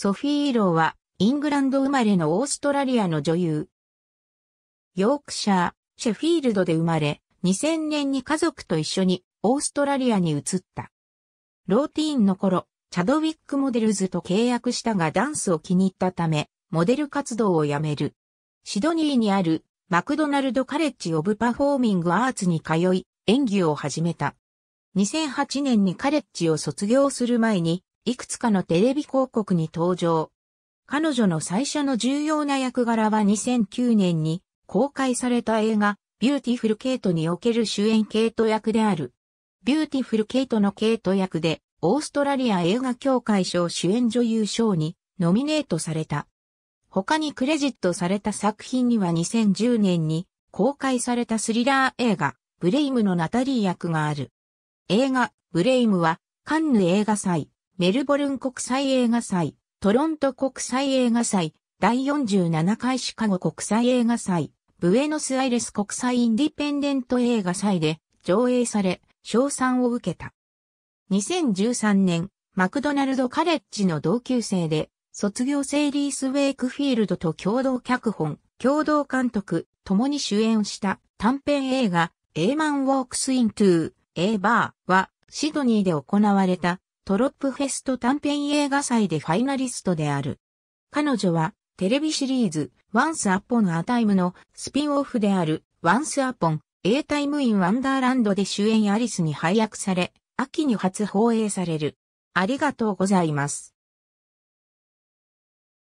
ソフィー・イローは、イングランド生まれのオーストラリアの女優。ヨークシャー、シェフィールドで生まれ、2000年に家族と一緒にオーストラリアに移った。ローティーンの頃、チャドウィックモデルズと契約したがダンスを気に入ったため、モデル活動をやめる。シドニーにあるマクドナルドカレッジオブパフォーミングアーツに通い、演技を始めた。2008年にカレッジを卒業する前に、いくつかのテレビ広告に登場。彼女の最初の重要な役柄は2009年に公開された映画、ビューティフル・ケイトにおける主演ケイト役である。ビューティフル・ケイトのケイト役で、オーストラリア映画協会賞主演女優賞にノミネートされた。他にクレジットされた作品には2010年に公開されたスリラー映画、ブレイムのナタリー役がある。映画、ブレイムは、カンヌ映画祭、メルボルン国際映画祭、トロント国際映画祭、第47回シカゴ国際映画祭、ブエノスアイレス国際インディペンデント映画祭で上映され、賞賛を受けた。2013年、マクドナルドカレッジの同級生で、卒業生リース・ウェイクフィールドと共同脚本、共同監督、共に主演した短編映画、A Man Walks Into A Bar はシドニーで行われたトロップフェスト短編映画祭でファイナリストである。彼女は、テレビシリーズ、Once Upon a Time のスピンオフである、Once Upon A Time in Wonderland で主演アリスに配役され、秋に初放映される。ありがとうございます。